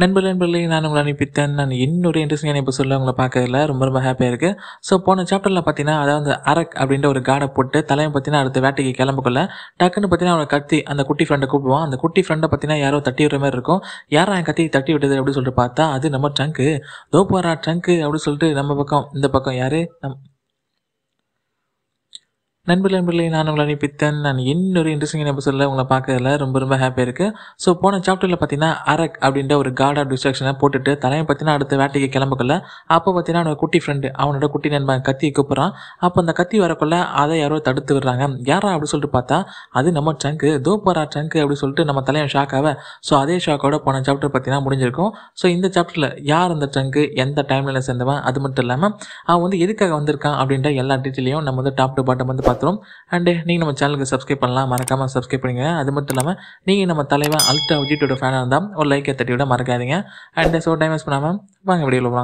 நண்பர்கள் நண்பர்களே நான் உங்களை அனுப்பித்தேன் நான் என்னுடைய இன்ட்ரெஸ்டிங்கான இப்போ சொல்ல உங்களை பார்க்கறதுல ரொம்ப ரொம்ப ஹாப்பியாக இருக்குது ஸோ போன சாப்டரில் பார்த்தீங்கன்னா அதாவது அரக் அப்படின்ற ஒரு காடை போட்டு தலைமை பார்த்தீங்கன்னா அடுத்த வேட்டைக்கு கிளம்பக்குள்ள டக்குன்னு பார்த்தீங்கன்னா அவனை கத்தி அந்த குட்டி ஃப்ரெண்டை கூப்பிடுவான் அந்த குட்டி ஃப்ரெண்டை பார்த்தீங்கன்னா யாரோ தட்டி விடுற மாதிரி இருக்கும் யாரும் என் கத்தி தட்டி விட்டது அப்படின்னு சொல்லிட்டு பார்த்தா அது நம்ம ட்ரங்க்கு தோப்பாரா ட்ரங்க்கு அப்படின்னு சொல்லிட்டு நம்ம பக்கம் இந்த பக்கம் யார் நம் நண்பர்கள் நண்பர்களை நான் உங்களை அனுப்பித்தேன் நான் இன்னொரு இன்ட்ரெஸ்டிங் எபிசோடில் உங்களை பார்க்கறதுல ரொம்ப ரொம்ப ஹாப்பியாக இருக்குது ஸோ போன சாப்டரில் பார்த்தீங்கன்னா அரக் அப்படின்ற ஒரு கார்ட் ஆஃப் டிஸ்ட்ராக்ஷனை போட்டுட்டு தலைமை பார்த்தீங்கன்னா அடுத்த வேட்டைக்கு கிளம்பக்குள்ள அப்போ பார்த்தீங்கன்னா அவனோட குட்டி ஃப்ரெண்டு அவனோட குட்டி நண்பன் கத்தியை கூப்பிட்றான் அப்போ அந்த கத்தி வரக்குள்ள அதை யாரோ தடுத்து விடுறாங்க யாரா அப்படின்னு சொல்லிட்டு பார்த்தா அது நம்ம ட்ரங்க் தோப்பாரா ட்ரங்கு அப்படின்னு சொல்லிட்டு நம்ம தலைவன் ஷாக்காக ஸோ அதே ஷாக்கோட போன சாப்டர் பார்த்தீங்கன்னா முடிஞ்சிருக்கும் ஸோ இந்த சாப்டரில் யார் அந்த ட்ரங்க் எந்த டைம்ல சேர்ந்தவன் அது மட்டும் இல்லாமல் அவன் வந்து எதுக்காக வந்திருக்கான் அப்படின்ற எல்லா டீட்டெயிலையும் நம்ம வந்து டாப் டு பாட்டம் வந்து பார்த்து பார்த்துரும் அண்டு நீங்கள் நம்ம சேனலுக்கு சப்ஸ்கிரைப் பண்ணலாம் மறக்காமல் சப்ஸ்கிரைப் பண்ணுங்க அது மட்டும் இல்லாமல் நீங்கள் நம்ம தலைவன் அல்ட்ரா விஜிட்டோட ஃபேனாக இருந்தால் ஒரு லைக்கை தட்டி விட மறக்காதீங்க அண்டு ஸோ டைம் வேஸ்ட் பண்ணாமல் வாங்க வீடியோ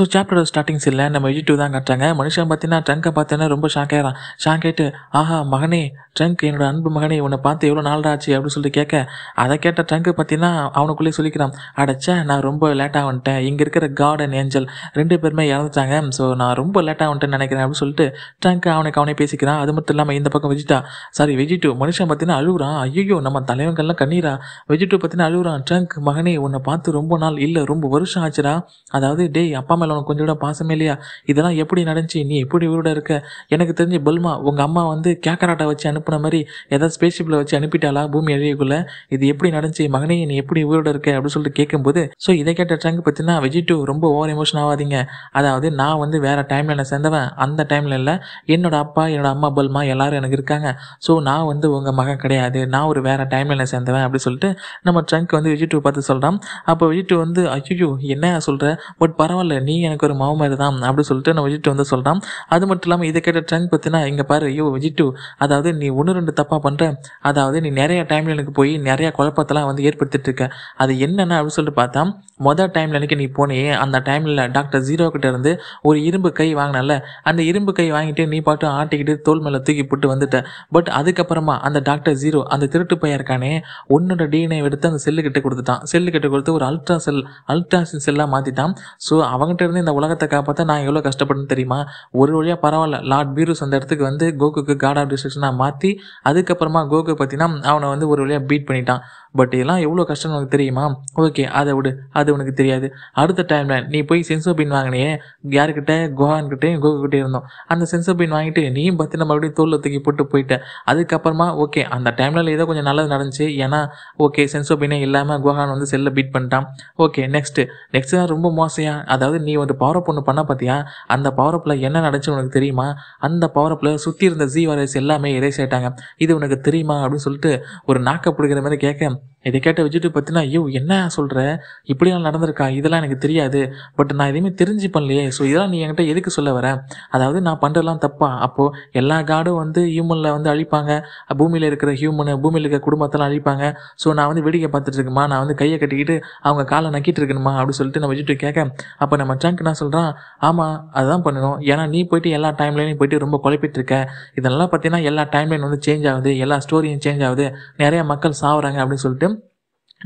ஸோ சாப்டரோட இல்லை நம்ம டூ தான் காட்டுறாங்க மனுஷன் பார்த்தீங்கன்னா ட்ரங்கை பார்த்தோன்னா ரொம்ப ஷாக் ஆகிறான் ஷாக் ஆகிட்டு ஆஹா மகனே ட்ரங்க் என்னோட அன்பு மகனே உன்னை பார்த்து எவ்வளோ நாள் ஆச்சு அப்படின்னு சொல்லிட்டு கேட்க அதை கேட்ட ட்ரங்க் பார்த்தீங்கன்னா அவனுக்குள்ளே சொல்லிக்கிறான் அடைச்சா நான் ரொம்ப லேட்டாக வந்துட்டேன் இங்கே இருக்கிற காட் அண்ட் ஏஞ்சல் ரெண்டு பேருமே இறந்துட்டாங்க ஸோ நான் ரொம்ப லேட்டாக வந்துட்டேன் நினைக்கிறேன் அப்படின்னு சொல்லிட்டு ட்ரங்க் அவனுக்கு அவனே பேசிக்கிறான் அது மட்டும் இல்லாமல் இந்த பக்கம் வெஜிட்டா சாரி வெஜிட்டு மனுஷன் பார்த்தீங்கன்னா அழுகுறான் ஐயோ நம்ம தலைவங்கள்லாம் கண்ணீரா வெஜிட்டு பார்த்தீங்கன்னா அழுகுறான் ட்ரங்க் மகனே உன்னை பார்த்து ரொம்ப நாள் இல்லை ரொம்ப வருஷம் ஆச்சுடா அதாவது டேய் அப்பா மேலே மேலே உனக்கு கொஞ்சம் கூட பாசமே இல்லையா இதெல்லாம் எப்படி நடந்துச்சு நீ எப்படி இவரோட இருக்க எனக்கு தெரிஞ்சு பல்மா உங்கள் அம்மா வந்து கேக்கராட்டை வச்சு அனுப்புன மாதிரி ஏதாவது ஸ்பேஸ்ஷிப்பில் வச்சு அனுப்பிட்டாலா பூமி அழியக்குள்ளே இது எப்படி நடந்துச்சு மகனே நீ எப்படி இவரோட இருக்க அப்படின்னு சொல்லிட்டு கேட்கும்போது ஸோ இதை கேட்ட ட்ரங்க் பார்த்தீங்கன்னா டூ ரொம்ப ஓவர் எமோஷன் ஆகாதீங்க அதாவது நான் வந்து வேறு டைமில் நான் சேர்ந்தவன் அந்த டைமில் இல்லை என்னோட அப்பா என்னோட அம்மா பல்மா எல்லாரும் எனக்கு இருக்காங்க ஸோ நான் வந்து உங்கள் மகன் கிடையாது நான் ஒரு வேறு டைமில் நான் சேர்ந்தவன் அப்படின்னு சொல்லிட்டு நம்ம ட்ரங்க் வந்து டூ பார்த்து சொல்கிறான் அப்போ டூ வந்து ஐயோ என்ன சொல்கிற பட் பரவாயில்ல நீ எனக்கு ஒரு மாவு மாதிரி தான் அப்படி சொல்லிட்டு நான் விஜிட்டு வந்து சொல்கிறான் அது மட்டும் இல்லாமல் இதை கேட்ட ட்ரங்க் பார்த்தீங்கன்னா இங்கே பாரு ஐயோ விஜிட்டு அதாவது நீ ஒன்று ரெண்டு தப்பாக பண்ணுற அதாவது நீ நிறையா டைமில் எனக்கு போய் நிறையா குழப்பத்தெல்லாம் வந்து ஏற்படுத்திட்டு இருக்க அது என்னென்ன அப்படின்னு சொல்லிட்டு பார்த்தா மொதல் டைமில் எனக்கு நீ போனே அந்த டைமில் டாக்டர் ஜீரோ கிட்ட இருந்து ஒரு இரும்பு கை வாங்கினால அந்த இரும்பு கை வாங்கிட்டு நீ பாட்டு ஆட்டிக்கிட்டு தோல் மேலே தூக்கி போட்டு வந்துட்ட பட் அதுக்கப்புறமா அந்த டாக்டர் ஜீரோ அந்த திருட்டு பையன் இருக்கானே உன்னோட டிஎன்ஏ எடுத்து அந்த செல்லு கிட்ட கொடுத்துட்டான் செல்லு கிட்ட கொடுத்து ஒரு அல்ட்ரா செல் அல்ட்ராசின் செல்லாக மாற்றிட்டான் ஸோ அவங்க அவன்கிட்ட இருந்து இந்த உலகத்தை காப்பாற்ற நான் எவ்வளோ கஷ்டப்பட்டேன்னு தெரியுமா ஒரு வழியாக பரவாயில்ல லார்ட் பீரூஸ் அந்த இடத்துக்கு வந்து கோகுக்கு காட் ஆஃப் டிஸ்ட்ரிக்ஷனாக மாற்றி அதுக்கப்புறமா கோகு பார்த்தீங்கன்னா அவனை வந்து ஒரு வழியாக பீட் பண்ணிட்டான் பட் இதெல்லாம் எவ்வளோ கஷ்டம் உனக்கு தெரியுமா ஓகே அதை விடு அது உனக்கு தெரியாது அடுத்த டைமில் நீ போய் சென்சோ பின் வாங்கினியே யாருக்கிட்ட கோஹான்கிட்டையும் கோகுக்கிட்டே இருந்தோம் அந்த சென்சோ பின் வாங்கிட்டு நீயும் பார்த்தீங்கன்னா மறுபடியும் தோல் தூக்கி போட்டு போயிட்ட அதுக்கப்புறமா ஓகே அந்த டைமில் ஏதோ கொஞ்சம் நல்லது நடந்துச்சு ஏன்னா ஓகே சென்சோ பின்னே இல்லாமல் கோஹான் வந்து செல்லை பீட் பண்ணிட்டான் ஓகே நெக்ஸ்ட்டு நெக்ஸ்ட் தான் ரொம்ப மோசையா அதாவது நீ நீ ஒரு பவர் அப் ஒன்று பண்ண பார்த்தியா அந்த பவர் அப்பில் என்ன நடந்துச்சு உனக்கு தெரியுமா அந்த பவர் அப்பில் சுற்றி இருந்த ஜி வைரஸ் எல்லாமே எரேஸ் ஆகிட்டாங்க இது உனக்கு தெரியுமா அப்படின்னு சொல்லிட்டு ஒரு நாக்கை பிடிக்கிற மாதிரி கேட்க இதை கேட்ட விஜய்ட்டு பார்த்தீங்கன்னா ஐயோ என்ன சொல்கிற இப்படிலாம் நடந்திருக்கா இதெல்லாம் எனக்கு தெரியாது பட் நான் எதையுமே தெரிஞ்சு பண்ணலையே ஸோ இதெல்லாம் நீ என்கிட்ட எதுக்கு சொல்ல வர அதாவது நான் பண்ணுறலாம் தப்பா அப்போது எல்லா காடும் வந்து ஹியூமனில் வந்து அழிப்பாங்க பூமியில் இருக்கிற ஹியூமனு பூமியில் இருக்கிற குடும்பத்தெல்லாம் அழிப்பாங்க ஸோ நான் வந்து வேடிக்கை பார்த்துட்டு நான் வந்து கையை கட்டிக்கிட்டு அவங்க காலை நக்கிட்டு இருக்கணுமா அப்படின்னு சொல்லிட்டு நான் விஜய்ட்டு கேட்க அப்போ நம்ம ட்ரங்க் நான் சொல்கிறேன் ஆமாம் அதுதான் பண்ணணும் ஏன்னா நீ போயிட்டு எல்லா டைம்லையும் போயிட்டு ரொம்ப குழப்பிட்டு இருக்க இதெல்லாம் பார்த்தீங்கன்னா எல்லா டைம்லையும் வந்து சேஞ்ச் ஆகுது எல்லா ஸ்டோரியும் சேஞ்ச் ஆகுது நிறையா மக்கள் சாவுறாங்க அப்படின்னு சொல்லிட்டு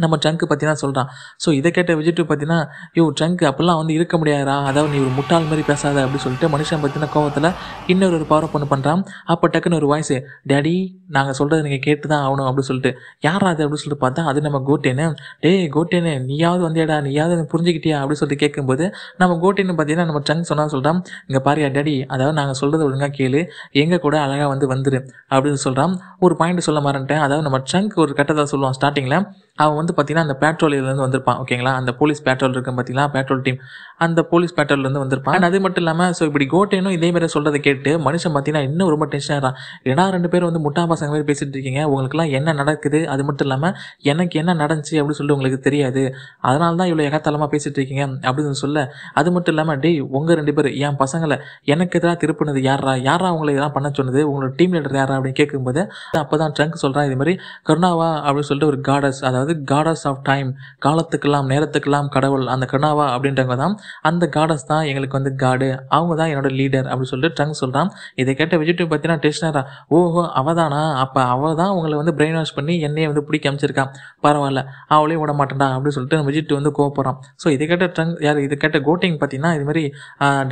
நம்ம ட்ரங்க் தான் சொல்கிறான் ஸோ இதை கேட்ட விஜிட்டு பார்த்தீங்கன்னா யோ ட்ரங்க் அப்படிலாம் வந்து இருக்க முடியாதா அதாவது நீ ஒரு முட்டாள் மாதிரி பேசாத அப்படின்னு சொல்லிட்டு மனுஷன் பற்றின கோவத்தில் இன்னொரு ஒரு பவர் பண்ணு பண்ணுறான் அப்போ டக்குன்னு ஒரு வாய்ஸு டேடி நாங்கள் சொல்கிறது நீங்கள் கேட்டு தான் ஆகணும் அப்படின்னு சொல்லிட்டு யார் அது அப்படின்னு சொல்லிட்டு பார்த்தா அது நம்ம கோட்டேனு டே கோட்டேனு நீயாவது வந்தேடா நீயாவது புரிஞ்சுக்கிட்டியா அப்படின்னு சொல்லிட்டு கேட்கும்போது நம்ம கோட்டேன்னு பார்த்தீங்கன்னா நம்ம ட்ரங்க் சொன்னால் சொல்கிறான் இங்கே பாரியா டேடி அதாவது நாங்கள் சொல்கிறது ஒழுங்காக கேளு எங்கள் கூட அழகாக வந்து வந்துரு அப்படின்னு சொல்கிறான் ஒரு பாயிண்ட் சொல்ல மாறேன்ட்டேன் அதாவது நம்ம ட்ரங்க் ஒரு கட்டத்தை சொல்லுவோம் ஸ்டார்டிங்கில் அவன் வந்து பார்த்தீங்கன்னா அந்த பேட்ரோலிலேருந்து வந்திருப்பான் ஓகேங்களா அந்த போலீஸ் பேட்ரோல் இருக்கும் பார்த்தீங்கன்னா பேட்ரோல் டீம் அந்த போலீஸ் பேட்ரோல்லேருந்து வந்திருப்பான் அண்ட் அது மட்டும் இல்லாமல் ஸோ இப்படி கோட்டேனும் இதே மாதிரி சொல்கிறத கேட்டு மனுஷன் பார்த்தீங்கன்னா இன்னும் ரொம்ப டென்ஷனாக ஆகிறான் ஏன்னா ரெண்டு பேரும் வந்து முட்டா பசங்க மாதிரி பேசிகிட்டு இருக்கீங்க உங்களுக்குலாம் என்ன நடக்குது அது மட்டும் இல்லாமல் எனக்கு என்ன நடந்துச்சு அப்படின்னு சொல்லி உங்களுக்கு தெரியாது அதனால தான் இவ்வளோ எகத்தலமாக பேசிகிட்டு இருக்கீங்க அப்படின்னு சொல்ல அது மட்டும் இல்லாமல் டே உங்கள் ரெண்டு பேர் என் பசங்களை எனக்கு எதிராக திருப்பினது யாரா யாரா உங்களை இதெல்லாம் பண்ண சொன்னது உங்களோட டீம் லீடர் யாரா அப்படின்னு கேட்கும்போது அப்போ தான் ட்ரங்க் சொல்கிறான் இது மாதிரி கருணாவா அப்படின்னு சொல்லிட்டு ஒரு காடஸ் அதாவது அதாவது காடஸ் ஆஃப் டைம் காலத்துக்கெல்லாம் நேரத்துக்கெல்லாம் கடவுள் அந்த கனாவா அப்படின்றவங்க தான் அந்த காடஸ் தான் எங்களுக்கு வந்து காடு அவங்க தான் என்னோட லீடர் அப்படின்னு சொல்லிட்டு ட்ரங்க் சொல்கிறான் இதை கேட்ட விஜய் பார்த்தீங்கன்னா டெஸ்னரா ஓஹோ அவ தானா அப்போ அவள் தான் உங்களை வந்து பிரெயின் வாஷ் பண்ணி என்னையே வந்து பிடிக்க அமைச்சிருக்கான் பரவாயில்ல அவளையும் விட மாட்டேன்டா அப்படின்னு சொல்லிட்டு விஜிட் வந்து கோவப்படுறான் ஸோ இதை கேட்ட ட்ரங்க் யார் இதை கேட்ட கோட்டிங் பார்த்தீங்கன்னா இது மாதிரி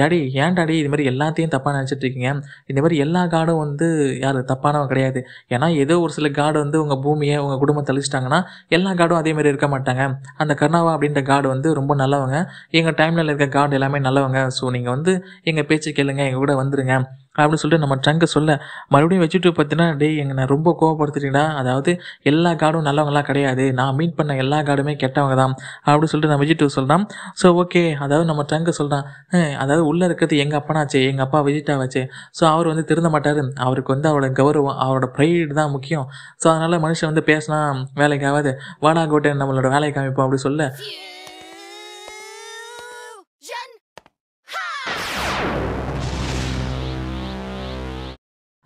டேடி ஏன் டாடி இது மாதிரி எல்லாத்தையும் தப்பாக நினச்சிட்டு இருக்கீங்க இந்த மாதிரி எல்லா காடும் வந்து யார் தப்பானவன் கிடையாது ஏன்னா ஏதோ ஒரு சில காடு வந்து உங்கள் பூமியை உங்கள் குடும்பத்தை அழிச்சிட்டாங்கன்னா எல்லா காடும் அதே மாதிரி இருக்க மாட்டாங்க அந்த கர்ணாவா அப்படின்ற காடு வந்து ரொம்ப நல்லவங்க எங்கள் டைமில் இருக்க கார்டு எல்லாமே நல்லவங்க ஸோ நீங்கள் வந்து எங்கள் பேச்சு கேளுங்க எங்கள் கூட வந்துருங்க அப்படின்னு சொல்லிட்டு நம்ம ட்ரங்கை சொல்ல மறுபடியும் வச்சுட்டு பார்த்தீங்கன்னா டேய் எங்கள் நான் ரொம்ப கோவப்படுத்துட்டீங்கன்னா அதாவது எல்லா கார்டும் நல்லவங்களாம் கிடையாது நான் மீட் பண்ண எல்லா கார்டுமே கெட்டவங்க தான் அப்படின்னு சொல்லிட்டு நான் விஜிட்டு சொல்கிறான் ஸோ ஓகே அதாவது நம்ம ட்ரங்கை சொல்கிறான் அதாவது உள்ளே இருக்கிறது எங்கள் அப்பனாச்சு எங்கள் அப்பா வெஜிட்டாவாச்சு ஸோ அவர் வந்து திருந்த மாட்டார் அவருக்கு வந்து அவரோட கௌரவம் அவரோட ப்ரைடு தான் முக்கியம் ஸோ அதனால் மனுஷன் வந்து பேசினா வேலைக்காகாது வாடா கோட்டை நம்மளோட வேலையை காமிப்போம் அப்படி சொல்ல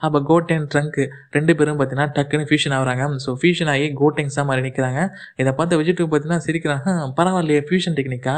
அப்போ கோட்டேன் ட்ரங்க் ரெண்டு பேரும் பார்த்தீங்கன்னா டக்குன்னு ஃபியூஷன் ஆகிறாங்க ஸோ ஃபியூஷன் ஆகி கோட்டேங்ஸாக மாதிரி நிற்கிறாங்க இதை பார்த்து விஜய் டூ பார்த்தீங்கன்னா சிரிக்கிறாங்க பரவாயில்லையே ஃபியூஷன் டெக்னிக்கா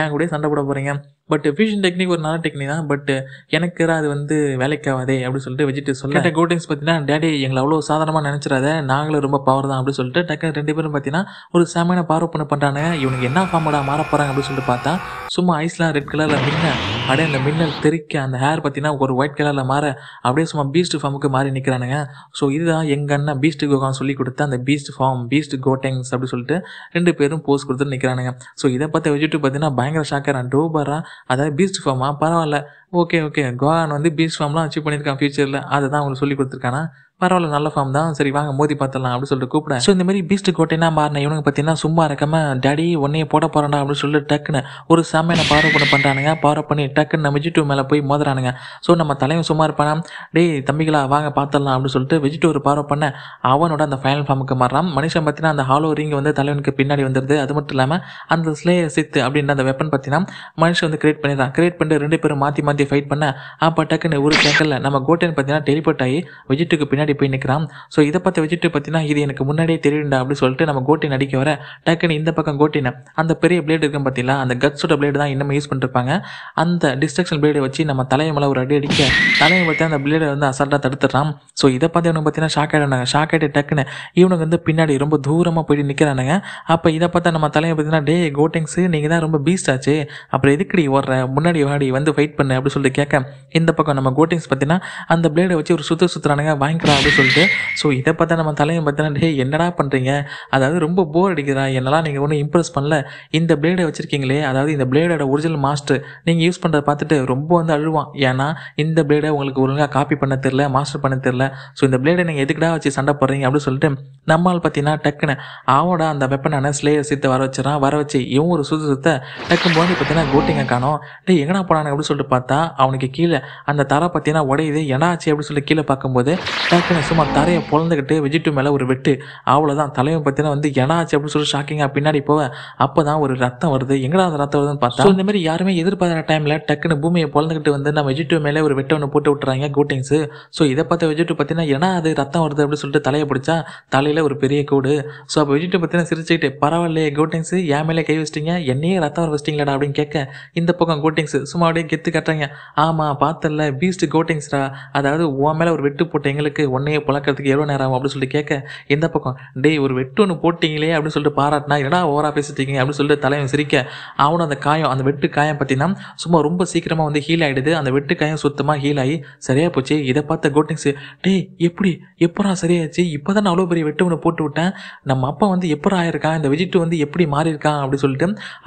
ஏன் கூட சண்டை போட போகிறீங்க பட் ஃபியூஷன் டெக்னிக் ஒரு நல்ல டெக்னிக் தான் பட் எனக்கு அது வந்து வேலைக்காகாதே அப்படின்னு சொல்லிட்டு விஜிட்டு சொல்ல கோட்டிங்ஸ் பார்த்தீங்கன்னா டேடி எங்களை அவ்வளோ சாதாரணமாக நினச்சிடாத நாங்களும் ரொம்ப பவர் தான் அப்படின்னு சொல்லிட்டு டக்குனு ரெண்டு பேரும் பார்த்தீங்கன்னா ஒரு செமையான பார்வை பண்ண பண்ணுறாங்க இவனுக்கு என்ன ஃபார்மோட மாற போகிறாங்க அப்படின்னு சொல்லிட்டு பார்த்தா சும்மா ஐஸ்லாம் ரெட் கலரில் மின்ன அப்படியே அந்த மின்னல் தெறிக்க அந்த ஹேர் பார்த்தீங்கன்னா ஒரு ஒயிட் கலரில் மாற அப்படியே சும்மா பீஸ்ட் ஃபார்முக்கு மாறி நிற்கிறானுங்க ஸோ இதுதான் எங்கள் அண்ணன் பீஸ்ட் கோகான் சொல்லி கொடுத்த அந்த பீஸ்ட் ஃபார்ம் பீஸ்ட் கோட்டிங்ஸ் அப்படின்னு சொல்லிட்டு ரெண்டு பேரும் போஸ் கொடுத்துட்டு நிற்கிறானுங்க ஸோ இதை பார்த்து வெஜிட்டு பார்த்தீங்கன்னா பயங்கர ஷாக்காக டோபராக அதாவது பீஸ்ட் ஃபார்மா பரவாயில்ல ஓகே ஓகே கோவான் வந்து பீஸ்ட் ஃபார்ம்லாம் அச்சீவ் பண்ணியிருக்கான் ஃபியூச்சரில் அதை தான் அவங்களுக்கு சொல்லி கொடுத்துருக்கானா பரவாயில்ல நல்ல ஃபார்ம் தான் சரி வாங்க மோதி பார்த்துடலாம் அப்படின்னு சொல்லிட்டு கூப்பிடேன் ஸோ இந்த மாதிரி பீஸ்ட் கோட்டைனா மாறின இவனுக்கு பார்த்தீங்கன்னா சும்மா இருக்காம டேடி உன்னைய போட போறேன்டா அப்படின்னு சொல்லிட்டு டக்குன்னு ஒரு செம்மையான பார்வை பண்ண பண்ணுறானுங்க பாரோ பண்ணி டக்குன்னு நம்ம விஜிட்டு மேலே போய் மோதுறானுங்க ஸோ நம்ம தலைவன் சும்மா இருப்பானா டேய் தம்பிகளா வாங்க பார்த்துடலாம் அப்படின்னு சொல்லிட்டு விஜிட்டு ஒரு பாரோ பண்ண அவனோட அந்த ஃபைனல் ஃபார்முக்கு மாறான் மனுஷன் பார்த்தீங்கன்னா அந்த ஹாலோ ரிங் வந்து தலைவனுக்கு பின்னாடி வந்துடுது அது மட்டும் இல்லாமல் அந்த ஸ்லேய சித்து அப்படின்ற அந்த வெப்பன் பார்த்தீங்கன்னா மனுஷன் வந்து கிரியேட் பண்ணிடுறான் கிரியேட் பண்ணிட்டு ரெண்டு பேரும் மாற்றி மாற்றி ஃபைட் பண்ண அப்போ டக்குன்னு ஒரு செகண்டில் நம்ம கோட்டைன்னு பார்த்தீங்கன்னா டெலிபோர்ட் ஆகி விஜிட்டுக்கு பின்னாடி முன்னாடி போய் நிற்கிறான் ஸோ இதை பார்த்து வச்சுட்டு பார்த்தீங்கன்னா இது எனக்கு முன்னாடியே தெரியுண்டா அப்படின்னு சொல்லிட்டு நம்ம கோட்டின் அடிக்க வர டக்குன்னு இந்த பக்கம் கோட்டினை அந்த பெரிய பிளேடு இருக்கும் பார்த்தீங்களா அந்த கட்ஸோட பிளேடு தான் இன்னும் யூஸ் பண்ணிருப்பாங்க அந்த டிஸ்ட்ரக்ஷன் பிளேடை வச்சு நம்ம தலையை மேலே ஒரு அடி அடிக்க தலையை பற்றி அந்த பிளேடை வந்து அசால்ட்டாக தடுத்துட்றான் ஸோ இதை பார்த்து இவனுக்கு பார்த்தீங்கன்னா ஷாக் ஆகிடுனாங்க ஷாக் ஆகிட்டு டக்குன்னு இவனுக்கு வந்து பின்னாடி ரொம்ப தூரமாக போயிட்டு நிற்கிறானுங்க அப்போ இதை பார்த்தா நம்ம தலையை பார்த்தீங்கன்னா டே கோட்டிங்ஸு நீங்கள் தான் ரொம்ப பீஸ்ட் ஆச்சு அப்புறம் எதுக்கடி ஓடுற முன்னாடி வாடி வந்து ஃபைட் பண்ணு அப்படின்னு சொல்லிட்டு கேட்க இந்த பக்கம் நம்ம கோட்டிங்ஸ் பார்த்தீங்கன்னா அந்த பிளேடை வச்சு ஒரு சுற்று சுற்றுறானுங்க வாங்கிக்கிறா அப்படின்னு சொல்லிட்டு ஸோ இதை பார்த்தா நம்ம தலையை பார்த்தா டே என்னடா பண்ணுறீங்க அதாவது ரொம்ப போர் அடிக்கிறா என்னெல்லாம் நீங்கள் ஒன்றும் இம்ப்ரெஸ் பண்ணல இந்த பிளேடை வச்சுருக்கீங்களே அதாவது இந்த பிளேடோட ஒரிஜினல் மாஸ்டர் நீங்கள் யூஸ் பண்ணுறத பார்த்துட்டு ரொம்ப வந்து அழுவான் ஏன்னா இந்த பிளேடை உங்களுக்கு ஒழுங்காக காப்பி பண்ண தெரில மாஸ்டர் பண்ண தெரில ஸோ இந்த பிளேடை நீங்கள் எதுக்கடா வச்சு சண்டை போடுறீங்க அப்படின்னு சொல்லிட்டு நம்மால் பார்த்தீங்கன்னா டக்குன்னு ஆவோட அந்த வெப்பனான ஸ்லேயர் சேர்த்து வர வச்சிடறான் வர வச்சு இவன் ஒரு சுத்த சுத்த டக்குன்னு போது பார்த்தீங்கன்னா கோட்டிங்க காணும் டே எங்கடா போனானு அப்படின்னு சொல்லிட்டு பார்த்தா அவனுக்கு கீழே அந்த தரை பார்த்தீங்கன்னா உடையுது என்னாச்சு அப்படின்னு சொல்லி கீழே பார்க்கும்போது டக்கு டக்குன்னு சும்மா தரையை பொழந்துக்கிட்டு விஜிட்டு மேலே ஒரு வெட்டு அவ்வளோதான் தலைவன் பார்த்தீங்கன்னா வந்து என்னாச்சு அப்படின்னு சொல்லி ஷாக்கிங்காக பின்னாடி போக அப்போ தான் ஒரு ரத்தம் வருது எங்கடா அந்த ரத்தம் வருதுன்னு பார்த்தா இந்த மாதிரி யாருமே எதிர்பார்க்குற டைமில் டக்குன்னு பூமியை பொழந்துக்கிட்டு வந்து நம்ம விஜிட்டு மேலே ஒரு வெட்டை ஒன்று போட்டு விட்டுறாங்க கோட்டிங்ஸு ஸோ இதை பார்த்த விஜிட்டு பார்த்தீங்கன்னா ஏன்னா அது ரத்தம் வருது அப்படின்னு சொல்லிட்டு தலையை பிடிச்சா தலையில் ஒரு பெரிய கூடு ஸோ அப்போ விஜிட்டு பார்த்தீங்கன்னா சிரிச்சுக்கிட்டு பரவாயில்லையே கோட்டிங்ஸு என் மேலே கை வச்சிட்டிங்க என்னையே ரத்தம் வர வச்சிட்டிங்களா அப்படின்னு கேட்க இந்த பக்கம் கோட்டிங்ஸு சும்மா அப்படியே கெத்து கட்டுறாங்க ஆமாம் பார்த்தல பீஸ்ட் கோட்டிங்ஸ்ரா அதாவது உன் மேலே ஒரு வெட்டு போட்ட எங்களுக்கு உன்னையே பழக்கிறதுக்கு எவ்வளோ நேரம் ஆகும் அப்படின்னு சொல்லிட்டு கேட்க இந்த பக்கம் டேய் ஒரு வெட்டு ஒன்று போட்டிங்களே அப்படின்னு சொல்லிட்டு பாராட்டினா என்னடா ஓவராக பேசிட்டீங்க அப்படின்னு சொல்லிட்டு தலைவன் சிரிக்க அவனும் அந்த காயம் அந்த வெட்டு காயம் பார்த்தீங்கன்னா சும்மா ரொம்ப சீக்கிரமாக வந்து ஹீல் ஆகிடுது அந்த வெட்டு காயம் சுத்தமாக ஹீல் ஆகி சரியாக போச்சு இதை பார்த்த கோட்டிங்ஸ் டேய் எப்படி எப்படா சரியாச்சு இப்போ தான் நான் அவ்வளோ பெரிய வெட்டு ஒன்று போட்டு விட்டேன் நம்ம அப்பா வந்து எப்படா ஆயிருக்கான் இந்த விஜிட்டு வந்து எப்படி மாறியிருக்கான் அப்படின்னு சொல்லிட்டு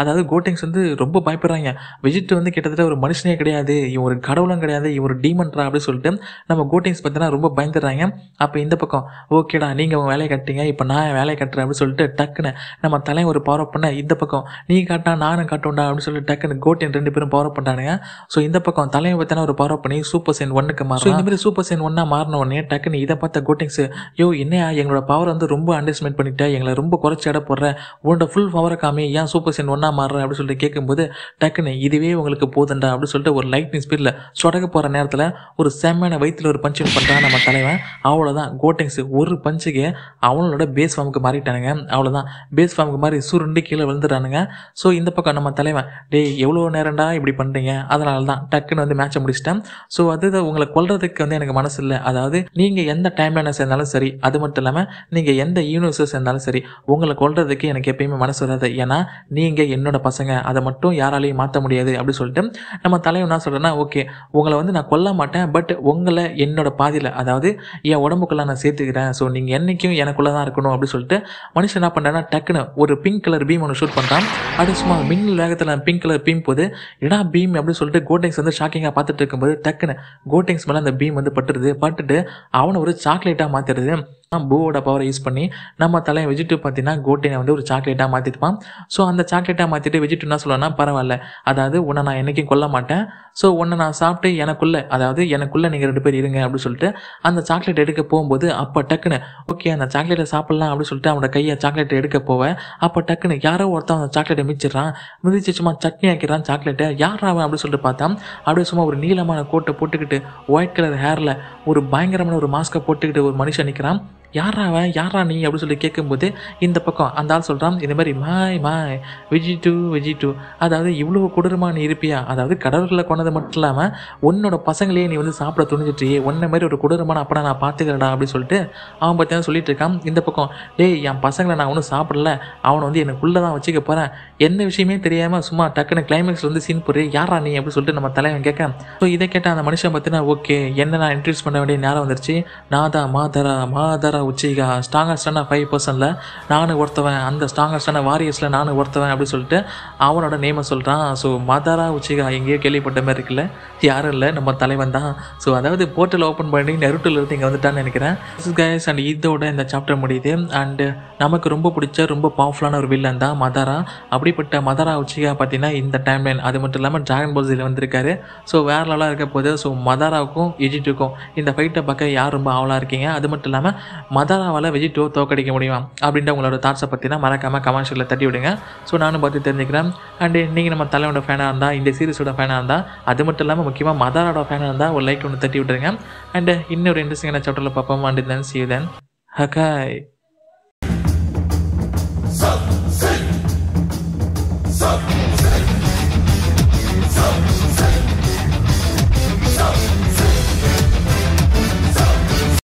அதாவது கோட்டிங்ஸ் வந்து ரொம்ப பயப்படுறாங்க விஜிட்டு வந்து கிட்டத்தட்ட ஒரு மனுஷனே கிடையாது இவன் ஒரு கடவுளும் கிடையாது இவன் ஒரு டீமன்றா அப்படின்னு சொல்லிட்டு நம்ம கோட்டிங்ஸ் பார்த்தீங்கன்னா ரொம்ப பயந்துடுறாங்க கட்டுறாங்க அப்போ இந்த பக்கம் ஓகேடா நீங்கள் உங்கள் வேலையை கட்டுறீங்க இப்போ நான் என் வேலையை கட்டுறேன் அப்படின்னு சொல்லிட்டு டக்குன்னு நம்ம தலையை ஒரு பவர் பண்ண இந்த பக்கம் நீ காட்டா நானும் காட்டுண்டா அப்படின்னு சொல்லிட்டு டக்குன்னு கோட்டின் ரெண்டு பேரும் பவர் பண்ணானுங்க ஸோ இந்த பக்கம் தலையை பற்றின ஒரு பவர் பண்ணி சூப்பர் சைன் ஒன்றுக்கு மாறும் இந்த மாதிரி சூப்பர் சைன் ஒன்றா மாறின உடனே டக்குன்னு இதை பார்த்த கோட்டிங்ஸ் யோ என்னையா எங்களோட பவர் வந்து ரொம்ப அண்டர்ஸ்டிமேட் பண்ணிட்டா எங்களை ரொம்ப குறைச்சி இட போடுற உன்னோட ஃபுல் பவரை காமி ஏன் சூப்பர் சைன் ஒன்றா மாறுற அப்படின்னு சொல்லிட்டு கேட்கும்போது டக்குன்னு இதுவே உங்களுக்கு போதுண்டா அப்படின்னு சொல்லிட்டு ஒரு லைட்னிங் ஸ்பீடில் சொடக்க போகிற நேரத்தில் ஒரு செம்மையான வயிற்றில் ஒரு பஞ்சிங் பண்ணுறான் நம்ம தலைவன் அவ்வளோதான் கோட்டிங்ஸ் ஒரு பஞ்சுக்கு அவனோட பேஸ் ஃபார்முக்கு மாறிட்டானுங்க அவ்வளோதான் பேஸ் ஃபார்முக்கு மாறி சுருண்டு கீழே விழுந்துடானுங்க ஸோ இந்த பக்கம் நம்ம தலைவன் டேய் எவ்வளோ நேரம்டா இப்படி பண்ணுறீங்க அதனால தான் டக்குன்னு வந்து மேட்சை முடிச்சிட்டேன் ஸோ அது உங்களை கொள்றதுக்கு வந்து எனக்கு மனசு இல்லை அதாவது நீங்கள் எந்த டைம்லைனை சேர்ந்தாலும் சரி அது மட்டும் இல்லாமல் நீங்கள் எந்த யூனிவர்ஸை சேர்ந்தாலும் சரி உங்களை கொள்றதுக்கு எனக்கு எப்பயுமே மனசு வராது ஏன்னா நீங்கள் என்னோட பசங்க அதை மட்டும் யாராலையும் மாற்ற முடியாது அப்படின்னு சொல்லிட்டு நம்ம தலைவன் என்ன சொல்கிறேன்னா ஓகே உங்களை வந்து நான் கொல்ல மாட்டேன் பட் உங்களை என்னோட பாதியில் அதாவது என் உடம்புக்குள்ள நான் சேர்த்துக்கிறேன் ஸோ நீங்கள் என்றைக்கும் எனக்குள்ளே தான் இருக்கணும் அப்படின்னு சொல்லிட்டு மனுஷன் என்ன பண்ணுறான்னா டக்குன்னு ஒரு பிங்க் கலர் பீம் ஒன்று ஷூட் பண்ணுறான் அடுத்த சும்மா மின்னல் வேகத்தில் பிங்க் கலர் பீம் போது இடா பீம் அப்படின்னு சொல்லிட்டு கோட்டிங்ஸ் வந்து ஷாக்கிங்காக பார்த்துட்டு இருக்கும்போது டக்குன்னு கோட்டிங்ஸ் மேலே அந்த பீம் வந்து பட்டுருது பட்டுட்டு அவனை ஒரு சாக்லேட்டாக மாற்றிடுது பூவோட பவரை யூஸ் பண்ணி நம்ம தலையை வெஜிட்டு பார்த்தீங்கன்னா கோட்டினை வந்து ஒரு சாக்லேட்டாக மாற்றிப்பான் ஸோ அந்த சாக்லேட்டாக மாற்றிட்டு வெஜிட்டு என்ன சொல்லணும்னா பரவாயில்ல அதாவது உன்னை நான் என்றைக்கும் கொல்ல மாட்டேன் ஸோ உன்னை நான் சாப்பிட்டு எனக்குள்ளே அதாவது எனக்குள்ளே நீங்கள் ரெண்டு பேர் இருங்க அப்படின்னு சொல்லிட்டு அந்த சாக்லேட் எடுக்க போகும்போது அப்போ டக்குன்னு ஓகே அந்த சாக்லேட்டை சாப்பிட்லாம் அப்படின்னு சொல்லிட்டு அவனோட கையை சாக்லேட்டை எடுக்க போவேன் அப்போ டக்குன்னு யாரோ ஒருத்தன் அந்த சாக்லேட்டை மிச்சிடுறான் மிதிச்சு சும்மா சட்னி ஆக்கிறான் சாக்லேட்டை யார் அவன் அப்படின்னு சொல்லிட்டு பார்த்தான் அப்படியே சும்மா ஒரு நீளமான கோட்டை போட்டுக்கிட்டு ஒயிட் கலர் ஹேரில் ஒரு பயங்கரமான ஒரு மாஸ்க்கை போட்டுக்கிட்டு ஒரு மனுஷன் நிற்கிறான் யாரா அவன் யாரா நீ அப்படின்னு சொல்லி கேட்கும்போது இந்த பக்கம் அந்த ஆள் சொல்கிறான் இந்த மாதிரி மாய் மாய் விஜி டூ விஜி டூ அதாவது இவ்வளோ கொடூரமாக நீ இருப்பியா அதாவது கடவுள்களை கொண்டது மட்டும் இல்லாமல் உன்னோட பசங்களையே நீ வந்து சாப்பிட துணிஞ்சிட்டு உன்ன மாதிரி ஒரு கொடூரமான அப்படா நான் பார்த்துக்கிறடா அப்படின்னு சொல்லிட்டு அவன் பார்த்தீங்கன்னா சொல்லிட்டு இருக்கான் இந்த பக்கம் டேய் என் பசங்களை நான் ஒன்றும் சாப்பிடல அவனை வந்து எனக்குள்ளே தான் வச்சுக்க போகிறேன் என்ன விஷயமே தெரியாமல் சும்மா டக்குன்னு கிளைமேக்ஸில் வந்து சீன் போடுறே யாரா நீ அப்படின்னு சொல்லிட்டு நம்ம தலைவன் கேட்க ஸோ இதை கேட்டால் அந்த மனுஷன் பார்த்தீங்கன்னா ஓகே என்ன நான் இன்ட்ரடியூஸ் பண்ண வேண்டிய நேரம் வந்துருச்சு நாதா மாதரா மாதரா உச்சிகா ஸ்ட்ராங்கஸ்டான ஃபைவ் பர்சனில் நானும் ஒருத்தவன் அந்த ஸ்ட்ராங்கஸ்டான வாரியர்ஸில் நானும் ஒருத்தவன் அப்படின்னு சொல்லிட்டு அவனோட நேமை சொல்கிறான் ஸோ மதாரா உச்சிகா எங்கேயோ கேள்விப்பட்ட மாதிரி இருக்குல்ல யாரும் இல்லை நம்ம தலைவன் தான் ஸோ அதாவது போர்ட்டல் ஓப்பன் பண்ணி நெருட்டில் இருந்து இங்கே வந்துட்டான்னு நினைக்கிறேன் கைஸ் அண்ட் இதோட இந்த சாப்டர் முடியுது அண்டு நமக்கு ரொம்ப பிடிச்ச ரொம்ப பவர்ஃபுல்லான ஒரு வில்லன் தான் மதாரா அப்படிப்பட்ட மதாரா உச்சிகா பார்த்தீங்கன்னா இந்த லைன் அது மட்டும் இல்லாமல் ட்ராகன் இதில் வந்திருக்காரு ஸோ வேறு லெவலாக இருக்க போது ஸோ மதாராவுக்கும் எஜிட்டுக்கும் இந்த ஃபைட்டை பார்க்க யார் ரொம்ப ஆவலாக இருக்கீங்க அது மட்டும் இல்லாமல் மதாலாவால் டோ தோக்கடிக்க முடியுமா அப்படின்ற உங்களோட தாட்ஸை பற்றினா மறக்காமல் கமர்ஷியலில் தட்டி விடுங்க ஸோ நானும் பார்த்து தெரிஞ்சுக்கிறேன் அண்டு நீங்கள் நம்ம தலைவனோட ஃபேனாக இருந்தால் இந்த சீரிஸோட ஃபேனாக இருந்தால் அது மட்டும் இல்லாமல் முக்கியமாக மதாலாவோட ஃபேனாக இருந்தால் ஒரு லைக் ஒன்று தட்டி விட்டுருங்க அண்டு இன்னொரு இன்ட்ரெஸ்டிங்கான சாப்டரில் பார்ப்போம் அண்டு தென் சீ தென் ஹகாய்